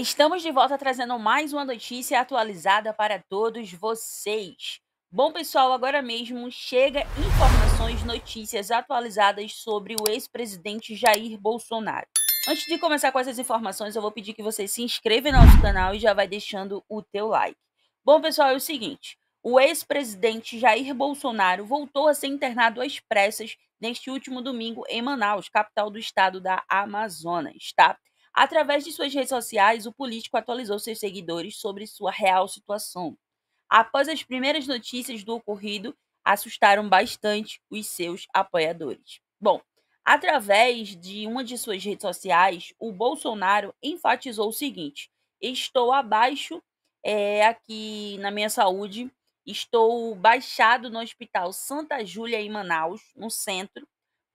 Estamos de volta trazendo mais uma notícia atualizada para todos vocês. Bom, pessoal, agora mesmo chega informações, notícias atualizadas sobre o ex-presidente Jair Bolsonaro. Antes de começar com essas informações, eu vou pedir que você se inscreva no nosso canal e já vai deixando o teu like. Bom, pessoal, é o seguinte, o ex-presidente Jair Bolsonaro voltou a ser internado às pressas neste último domingo em Manaus, capital do estado da Amazonas, tá? Através de suas redes sociais, o político atualizou seus seguidores sobre sua real situação. Após as primeiras notícias do ocorrido, assustaram bastante os seus apoiadores. Bom, através de uma de suas redes sociais, o Bolsonaro enfatizou o seguinte: estou abaixo é, aqui na minha saúde, estou baixado no Hospital Santa Júlia, em Manaus, no centro,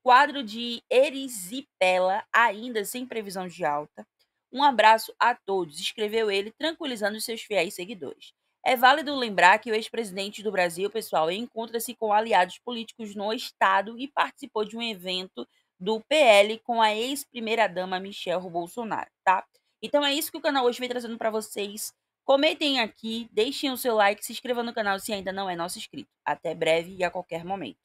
Quadro de erisipela ainda sem previsão de alta. Um abraço a todos, escreveu ele, tranquilizando seus fiéis seguidores. É válido lembrar que o ex-presidente do Brasil, pessoal, encontra-se com aliados políticos no Estado e participou de um evento do PL com a ex-primeira-dama Michelle Bolsonaro, tá? Então é isso que o canal hoje vem trazendo para vocês. Comentem aqui, deixem o seu like, se inscrevam no canal se ainda não é nosso inscrito. Até breve e a qualquer momento.